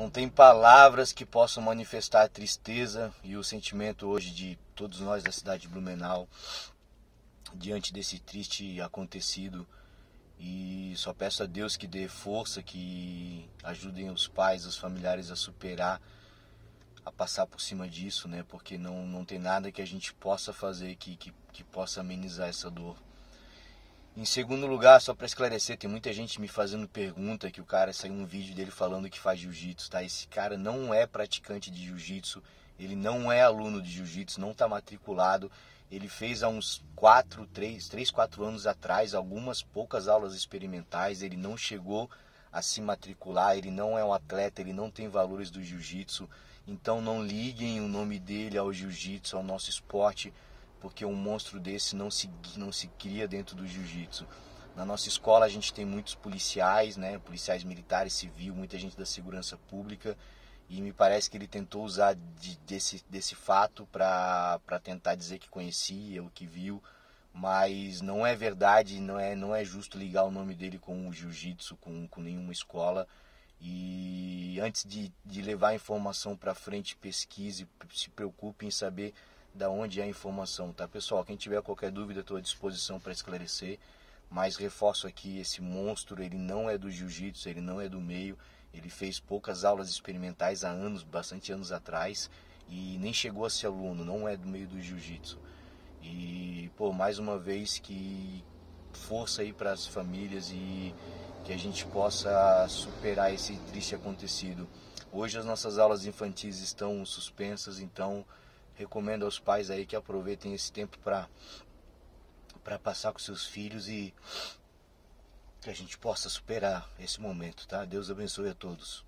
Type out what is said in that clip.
Não tem palavras que possam manifestar a tristeza e o sentimento hoje de todos nós da cidade de Blumenau diante desse triste acontecido. E só peço a Deus que dê força, que ajudem os pais, os familiares a superar, a passar por cima disso, né? Porque não, não tem nada que a gente possa fazer que, que, que possa amenizar essa dor. Em segundo lugar, só para esclarecer, tem muita gente me fazendo pergunta que o cara saiu um vídeo dele falando que faz jiu-jitsu, tá? Esse cara não é praticante de jiu-jitsu, ele não é aluno de jiu-jitsu, não está matriculado. Ele fez há uns 4, 3, 3, 4 anos atrás algumas poucas aulas experimentais, ele não chegou a se matricular, ele não é um atleta, ele não tem valores do jiu-jitsu. Então não liguem o nome dele ao jiu-jitsu, ao nosso esporte porque um monstro desse não se, não se cria dentro do jiu-jitsu. Na nossa escola a gente tem muitos policiais, né, policiais militares, civil, muita gente da segurança pública, e me parece que ele tentou usar de, desse, desse fato para tentar dizer que conhecia o que viu, mas não é verdade, não é, não é justo ligar o nome dele com o jiu-jitsu, com, com nenhuma escola. E antes de, de levar a informação para frente, pesquise, se preocupe em saber da onde é a informação, tá pessoal? Quem tiver qualquer dúvida, estou à disposição para esclarecer. Mas reforço aqui, esse monstro, ele não é do jiu-jitsu, ele não é do meio. Ele fez poucas aulas experimentais há anos, bastante anos atrás, e nem chegou a ser aluno, não é do meio do jiu-jitsu. E, pô, mais uma vez que força aí para as famílias e que a gente possa superar esse triste acontecido. Hoje as nossas aulas infantis estão suspensas, então recomendo aos pais aí que aproveitem esse tempo para para passar com seus filhos e que a gente possa superar esse momento, tá? Deus abençoe a todos.